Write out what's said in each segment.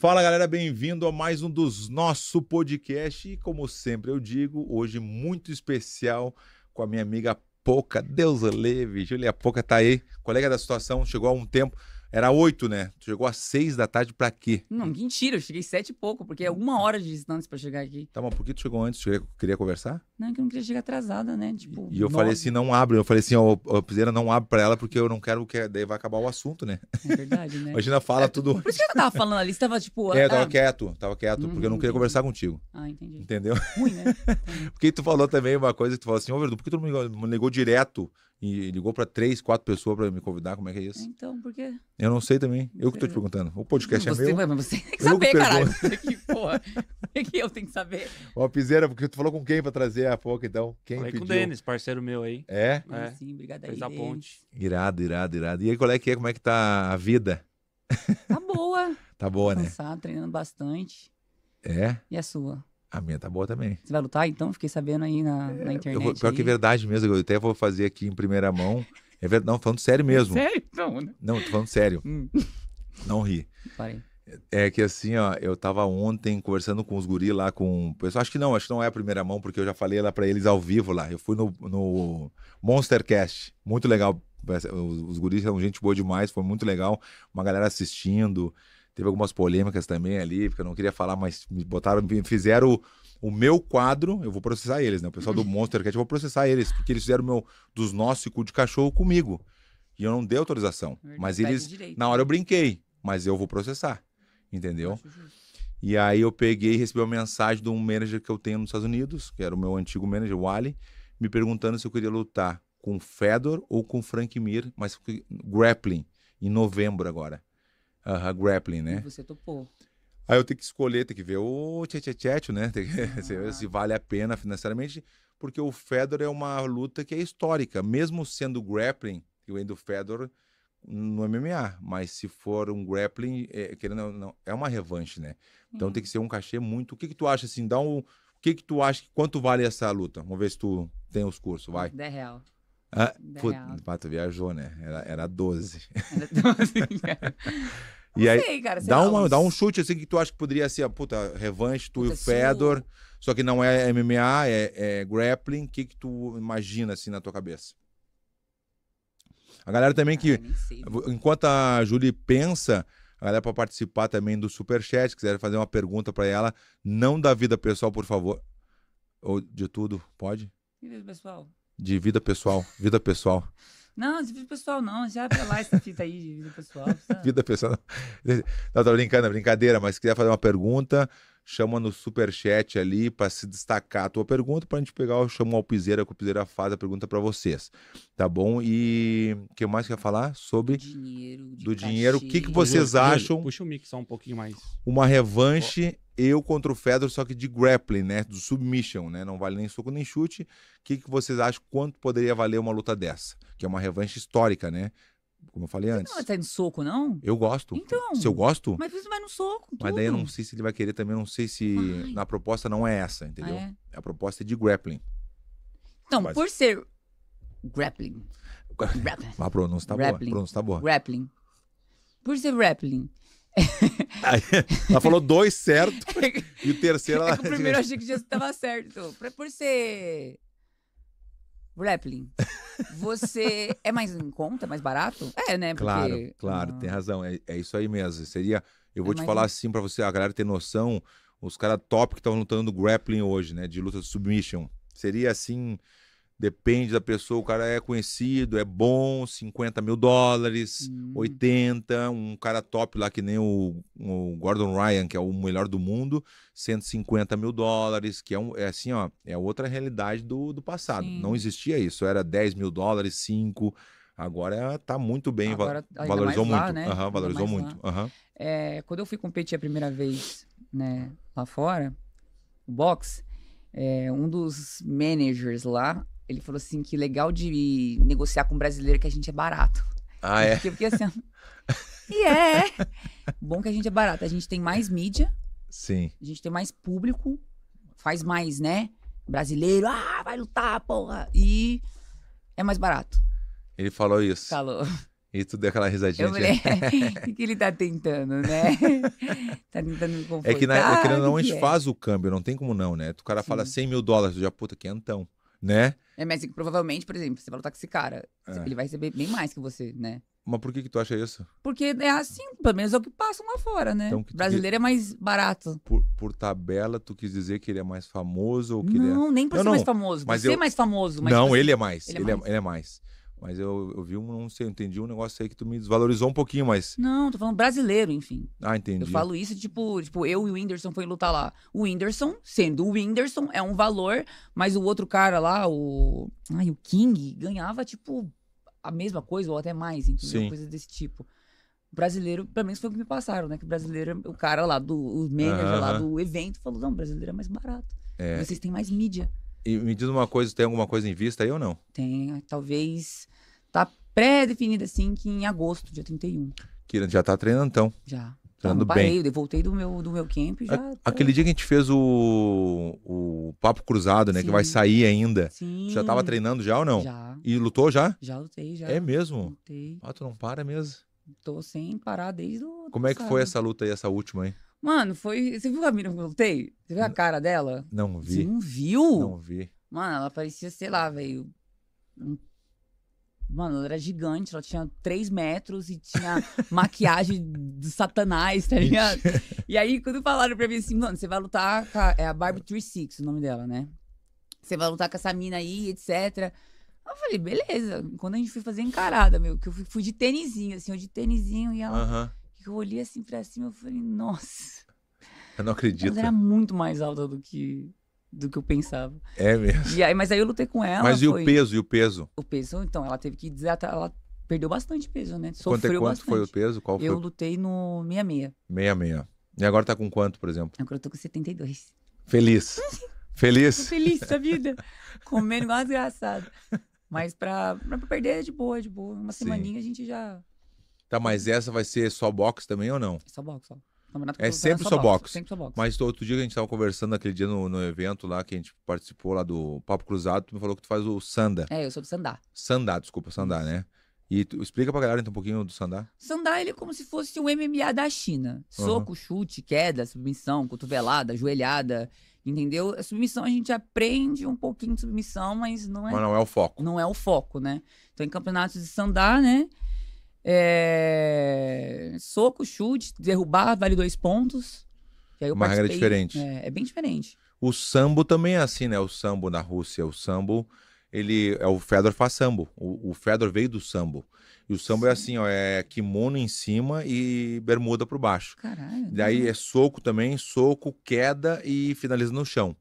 Fala galera, bem-vindo a mais um dos nossos podcast e como sempre eu digo, hoje muito especial com a minha amiga Poca, Deus leve, Julia Poca tá aí, colega da situação, chegou há um tempo, era oito, né? Chegou às seis da tarde pra quê? Não, mentira, eu cheguei sete e pouco, porque é uma hora de distância pra chegar aqui. Tá, mas por que tu chegou antes? Tu queria conversar? Não, é que eu não queria chegar atrasada, né? Tipo, e eu nove. falei assim, não abre. Eu falei assim, ó, a piseira não abre pra ela porque eu não quero que daí vai acabar o assunto, né? É verdade, né? Imagina, fala é, tudo. Por isso que eu tava falando ali, você tava tipo. É, eu tava ah, quieto, tava quieto, uhum, porque eu não queria hum, entendi. conversar contigo. Ah, entendi. Entendeu? Ruim, né? porque tu falou também uma coisa que tu falou assim, ô oh, Verdun, por que tu não me ligou direto? E ligou para três, quatro pessoas para me convidar, como é que é isso? Então, por quê? Eu não sei também. Eu que tô te perguntando. O podcast é você, é meu. Mas você tem que saber, caralho. Que, porra, é que eu tenho que saber. Ó, Piseira, porque tu falou com quem para trazer a pouco, então. Quem Falei pediu? com o Denis, parceiro meu aí. É? é. Sim, obrigado aí. Fez a ponte. Irado, irado, irado. E aí, qual é que é? Como é que tá a vida? Tá boa. tá boa, né? Cansado, treinando bastante. É? E a sua? A minha tá boa também. Você vai lutar, então? Fiquei sabendo aí na, é, na internet. Eu, pior aí. que é verdade mesmo, eu até vou fazer aqui em primeira mão. É verdade, não, falando sério mesmo. Sério? Não, né? Não, tô falando sério. Hum. Não ri. Parei. É que assim, ó, eu tava ontem conversando com os guris lá, com o pessoal. Acho que não, acho que não é a primeira mão, porque eu já falei lá para eles ao vivo lá. Eu fui no, no Monstercast, muito legal. Os guris são gente boa demais, foi muito legal. Uma galera assistindo, teve algumas polêmicas também ali, porque eu não queria falar, mas me botaram, me fizeram o, o, meu quadro. Eu vou processar eles, né? O pessoal do Monstercast, eu vou processar eles, porque eles fizeram meu dos nossos e cu de cachorro comigo. E eu não dei autorização. Mas eles, na né? hora eu brinquei, mas eu vou processar entendeu? E aí eu peguei e recebi uma mensagem de um manager que eu tenho nos Estados Unidos, que era o meu antigo manager, o Ali, me perguntando se eu queria lutar com o Fedor ou com o Frank Mir, mas grappling, em novembro agora. Uh, grappling, né? E você topou. Aí eu tenho que escolher, tem que ver o tchetchetchet, né? Tem que ah. se, se vale a pena financeiramente, porque o Fedor é uma luta que é histórica. Mesmo sendo grappling, eu o o Fedor no MMA, mas se for um grappling, é, querendo não, é uma revanche, né? Então hum. tem que ser um cachê muito. O que que tu acha assim? Dá um, o que que tu acha? Quanto vale essa luta? Vamos ver se tu tem os cursos, vai. 10 real. Ah, put... Pá, tu viajou, né? Era, era 12. Era 12, né? e aí, sei, cara, dá, uma, uns... dá um chute assim que tu acha que poderia ser, a ah, puta, revanche, tu puta, e o Fedor, sim. só que não é MMA, é, é grappling. O que, que tu imagina assim na tua cabeça? A galera também ah, que. Enquanto a Julie pensa, a galera para participar também do Superchat, quiser fazer uma pergunta para ela, não da vida pessoal, por favor. Ou de tudo, pode? De vida pessoal. De vida pessoal. Vida pessoal. Não, de vida pessoal não, já é lá essa fita aí de vida pessoal. vida pessoal. Não, tô brincando, é brincadeira, mas se quiser fazer uma pergunta, chama no superchat ali para se destacar a tua pergunta, para a gente pegar, eu chamo o Alpizeira, que o Alpizeira faz a pergunta para vocês, tá bom? E o que mais quer falar sobre dinheiro do cachê. dinheiro? O que, que vocês puxa, acham? Puxa o mix só um pouquinho mais. Uma revanche, oh. eu contra o Fedor, só que de grappling, né? Do submission, né? Não vale nem soco nem chute. O que, que vocês acham? Quanto poderia valer uma luta dessa? Que é uma revanche histórica, né? como eu falei antes. Você não vai sair no soco, não? Eu gosto. Então. Se eu gosto. Mas você vai no soco. Tudo. Mas daí eu não sei se ele vai querer também, não sei se. Ai. Na proposta não é essa, entendeu? Ah, é? A proposta é de grappling. Então, Quase. por ser grappling. grappling. A pronúncia tá grappling. boa. A pronúncia tá boa. Grappling. Por ser grappling. ela falou dois certo é e o terceiro é ela... é o primeiro eu achei que já estava certo. Por ser Grappling. Você é mais em conta, mais barato? É, né? Porque... Claro, claro, ah. tem razão. É, é isso aí mesmo. Seria. Eu é vou é te falar em... assim para você, a galera ter noção, os caras top que estão lutando grappling hoje, né? De luta de submission. Seria assim. Depende da pessoa, o cara é conhecido, é bom, 50 mil dólares, hum. 80, um cara top lá que nem o, o, Gordon Ryan, que é o melhor do mundo, 150 mil dólares, que é, um, é assim, ó, é outra realidade do, do passado. Sim. Não existia isso, era 10 mil dólares, 5, Agora está muito bem, Agora, valorizou muito. né? uhum, valorizou muito. Uhum. É, quando eu fui competir a primeira vez né, lá fora, boxe, é, um dos managers lá ele falou assim que legal de negociar com brasileiro que a gente é barato. Ah, é? Porque, porque assim. e é! Bom que a gente é barato. A gente tem mais mídia. Sim. A gente tem mais público. Faz mais, né? Brasileiro, ah, vai lutar, porra! E é mais barato. Ele falou isso. Falou. E tu deu aquela risadinha. Eu falei, o que ele tá tentando, né? tá tentando me É que, na, é não, a gente é. faz o câmbio, não tem como não, né? O cara Sim. fala 100 mil dólares, tu já puta, quentão né? É, mas assim, provavelmente, por exemplo, você vai lutar com esse cara, é. ele vai receber bem mais que você, né? Mas por que que tu acha isso? Porque é assim, pelo menos é o que passam lá fora, né? Então, o brasileiro é mais barato. Por, por, tabela, tu quis dizer que ele é mais famoso ou que não, ele é... nem por não, ser não. mais famoso. Mas você eu... é mais famoso. não, tipo assim, ele é mais. Ele, ele, mais. É, ele é mais. É mas eu, eu vi um, não sei, eu entendi um negócio aí que tu me desvalorizou um pouquinho, mas. Não, tô falando brasileiro, enfim. Ah, entendi. Eu falo isso, tipo, tipo, eu e o Whindersson foi lutar lá. O Whindersson, sendo o Whindersson, é um valor, mas o outro cara lá, o. Ai, o King, ganhava, tipo, a mesma coisa, ou até mais, entendeu? Sim. Coisa desse tipo. O brasileiro, pelo menos foi o que me passaram, né? Que o brasileiro, o cara lá, do, o manager uh -huh. lá do evento, falou: não, o brasileiro é mais barato. É. Vocês têm mais mídia. E me diz uma coisa, tem alguma coisa em vista aí ou não? Tem, talvez tá pré-definida assim que em agosto, dia 31. Que já tá treinando então. Já. Treinando tá, bem. Parei, voltei do meu, do meu camp já. aquele dia que a gente fez o, o Papo Cruzado, né? Sim. Que vai sair ainda. Sim. já tava treinando já ou não? Já. E lutou já? Já lutei, já. É mesmo? Lutei. Ah, tu não para mesmo? Tô sem parar desde o. Como é que foi essa luta aí, essa última aí? Mano, foi. Você viu a mina que eu voltei? Você viu a cara dela? Não vi. Você não viu? Não vi. Mano, ela parecia, sei lá, velho. Mano, ela era gigante, ela tinha 3 metros e tinha maquiagem do satanás, tá ligado? e aí, quando falaram pra mim assim, mano, você vai lutar com a, é a Barbie 36, o nome dela, né? Você vai lutar com essa mina aí, etc. Eu falei, beleza. Quando a gente foi fazer encarada, meu, que eu fui, fui de tênisinho, assim, eu de tênisinho e ela. Uhum eu olhei assim pra cima e falei, nossa. Eu não acredito. Ela era muito mais alta do que do que eu pensava. É mesmo. E aí, mas aí eu lutei com ela. Mas foi... e o peso? E o peso? O peso, então, ela teve que desatar. Ela perdeu bastante peso, né? É- Sofreu quanto, quanto bastante. foi o peso? Qual eu lutei no 66. 66. E agora tá com quanto, por exemplo? Agora eu tô com 72. Feliz. feliz. Tô feliz da vida. Comendo igual desgraçado. Mas pra, pra perder é de boa, de boa. Uma Sim. semaninha a gente já Tá, mas essa vai ser só box também ou não? É só box, É sempre é só, só box. box. Sempre só box. Mas outro dia que a gente tava conversando aquele dia no, no, evento lá que a gente participou lá do Papo Cruzado, tu me falou que tu faz o Sanda. É, eu sou do Sandá. Sandá, desculpa, Sandá, né? E tu, explica pra galera então um pouquinho do Sandá. Sandá, ele é como se fosse um MMA da China. Soco, uhum. chute, queda, submissão, cotovelada, joelhada, entendeu? A submissão a gente aprende um pouquinho de submissão, mas não é... Mas não é o foco. Não é o foco, né? Então em campeonatos de Sandá, né? É... Soco, chute, derrubar, vale dois pontos. Uma regra diferente. É, é, bem diferente. O sambo também é assim, né? O sambo na Rússia, o sambo, ele é o Fedor faz sambo. O, o Fedor veio do sambo. E o samba é Sim. é assim, ó, é kimono em cima e bermuda por baixo. Caralho. Daí né? é soco também, soco, queda e finaliza no chão.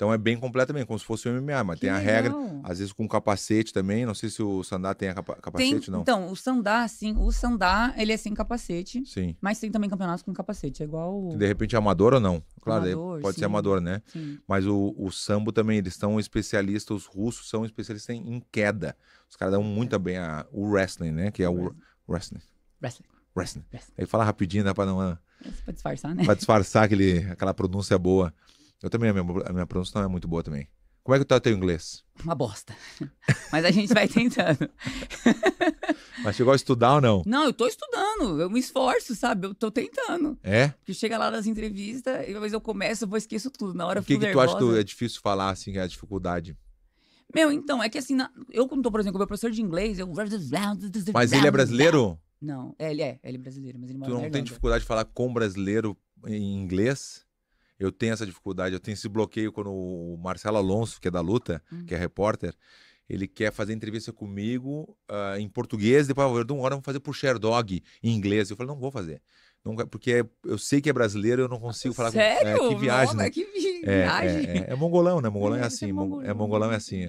Então é bem completo, também, como se fosse o MMA, mas que tem a legal. regra, às vezes com capacete também. Não sei se o Sandá tem capa capacete, tem, não. Então, o Sandá, sim. O Sandá, ele é sem capacete. Sim. Mas tem também campeonatos com capacete. É igual. O... De repente é amador ou não? Claro, amador, pode sim. ser amador, né? Sim. Mas o, o sambo também, eles são especialistas, os russos são especialistas em, queda. Os caras dão muito bem a, o wrestling, né? Que é o wrestling. Wrestling. Wrestling. wrestling. fala rapidinho, dá pra não. pra disfarçar, né? Pra disfarçar aquele, aquela pronúncia boa. Eu também, a minha, a minha pronúncia não é muito boa também. Como é que tá teu inglês? Uma bosta. Mas a gente vai tentando. Mas chegou a estudar ou não? Não, eu tô estudando. Eu me esforço, sabe? Eu tô tentando. É? Porque chega lá nas entrevistas, e às vezes eu começo, eu vou esqueço tudo. Na hora eu fico O que, que tu acha que é difícil falar, assim, é a dificuldade? Meu, então, é que assim, na... eu quando tô, por exemplo, meu professor de inglês, eu... Mas ele é brasileiro? Não, é, ele é. Ele é brasileiro, mas ele mora Tu não tem dificuldade de falar com brasileiro em inglês? eu tenho essa dificuldade, eu tenho esse bloqueio quando o Marcelo Alonso, que é da luta, hum. que é repórter, ele quer fazer entrevista comigo uh, em português, depois ah, eu de uma hora vou fazer por Sherdog em inglês. Eu falo, não vou fazer. porque eu sei que é brasileiro, eu não consigo falar Sério? com é, que viagem. né? que é, viagem. É, é, é, mongolão, né? Mongolão é assim. É, é mongolão. mongolão é assim.